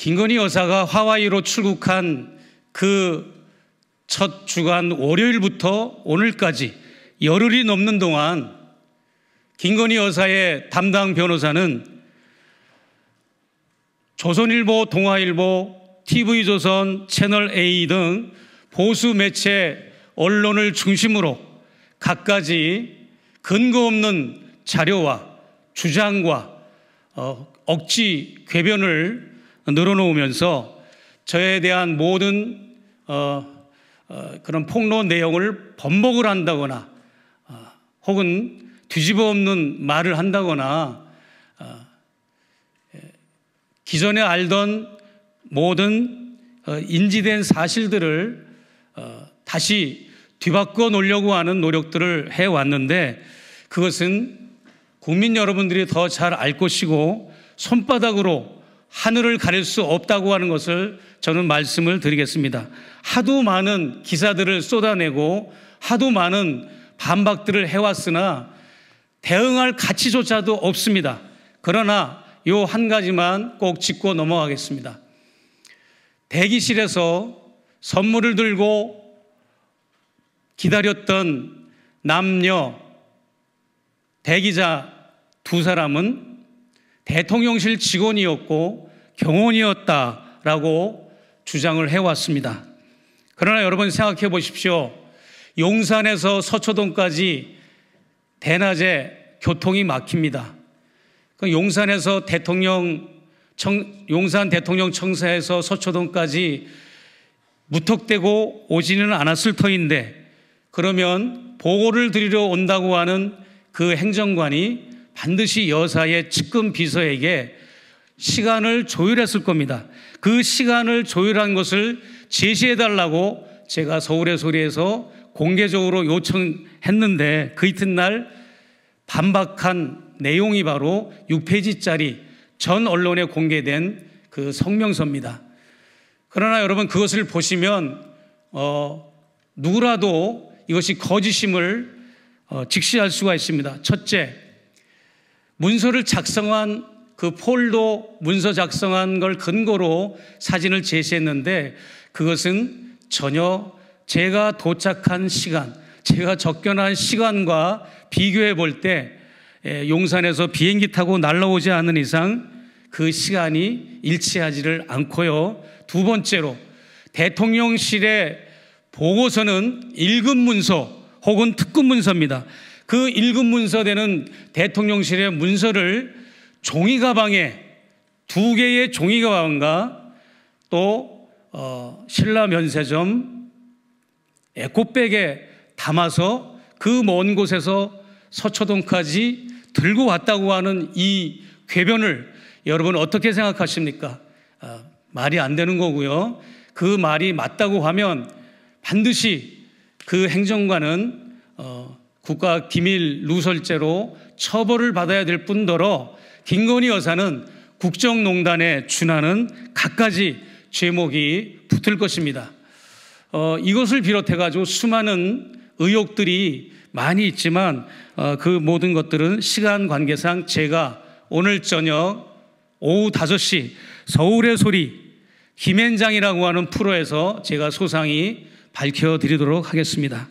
김건희 여사가 하와이로 출국한 그 첫 주간 월요일부터 오늘까지 열흘이 넘는 동안 김건희 여사의 담당 변호사는 조선일보, 동아일보, TV조선, 채널A 등 보수 매체 언론을 중심으로 갖가지 근거 없는 자료와 주장과 어, 억지 궤변을 늘어놓으면서 저에 대한 모든 어, 어, 그런 폭로 내용을 번복을 한다거나 어, 혹은 뒤집어 없는 말을 한다거나 어, 예, 기존에 알던 모든 어, 인지된 사실들을 어, 다시 뒤바꿔 놓으려고 하는 노력들을 해왔는데 그것은 국민 여러분들이 더 잘 알 것이고 손바닥으로 하늘을 가릴 수 없다고 하는 것을 저는 말씀을 드리겠습니다. 하도 많은 기사들을 쏟아내고 하도 많은 반박들을 해왔으나 대응할 가치조차도 없습니다. 그러나 요 한 가지만 꼭 짚고 넘어가겠습니다. 대기실에서 선물을 들고 기다렸던 남녀 대기자 두 사람은 대통령실 직원이었고 병원이었다라고 주장을 해왔습니다. 그러나 여러분 생각해 보십시오. 용산에서 서초동까지 대낮에 교통이 막힙니다. 그 용산에서 대통령 청, 용산 대통령 청사에서 서초동까지 무턱대고 오지는 않았을 터인데 그러면 보고를 드리러 온다고 하는 그 행정관이 반드시 여사의 측근 비서에게 시간을 조율했을 겁니다. 그 시간을 조율한 것을 제시해 달라고 제가 서울의 소리에서 공개적으로 요청했는데 그 이튿날 반박한 내용이 바로 6페이지짜리 전 언론에 공개된 그 성명서입니다. 그러나 여러분 그것을 보시면 어, 누구라도 이것이 거짓임을 어, 직시할 수가 있습니다. 첫째, 문서를 작성한 그 폴도 문서 작성한 걸 근거로 사진을 제시했는데 그것은 전혀 제가 도착한 시간, 제가 접견한 시간과 비교해 볼때 예, 용산에서 비행기 타고 날라오지 않은 이상 그 시간이 일치하지를 않고요. 두 번째로 대통령실의 보고서는 일급 문서 혹은 특급 문서입니다. 그 일급 문서 되는 대통령실의 문서를 종이 가방에 두 개의 종이 가방과 또 어, 신라 면세점 에코백에 담아서 그 먼 곳에서 서초동까지 들고 왔다고 하는 이 궤변을 여러분 어떻게 생각하십니까? 아, 말이 안 되는 거고요. 그 말이 맞다고 하면 반드시 그 행정관은 어, 국가 기밀 누설죄로 처벌을 받아야 될 뿐더러 김건희 여사는 국정농단에 준하는 갖가지 죄목이 붙을 것입니다. 어, 이것을 비롯해 가지고 수많은 의혹들이 많이 있지만 어, 그 모든 것들은 시간 관계상 제가 오늘 저녁 오후 5시 서울의 소리 김앤장이라고 하는 프로에서 제가 소상히 밝혀드리도록 하겠습니다.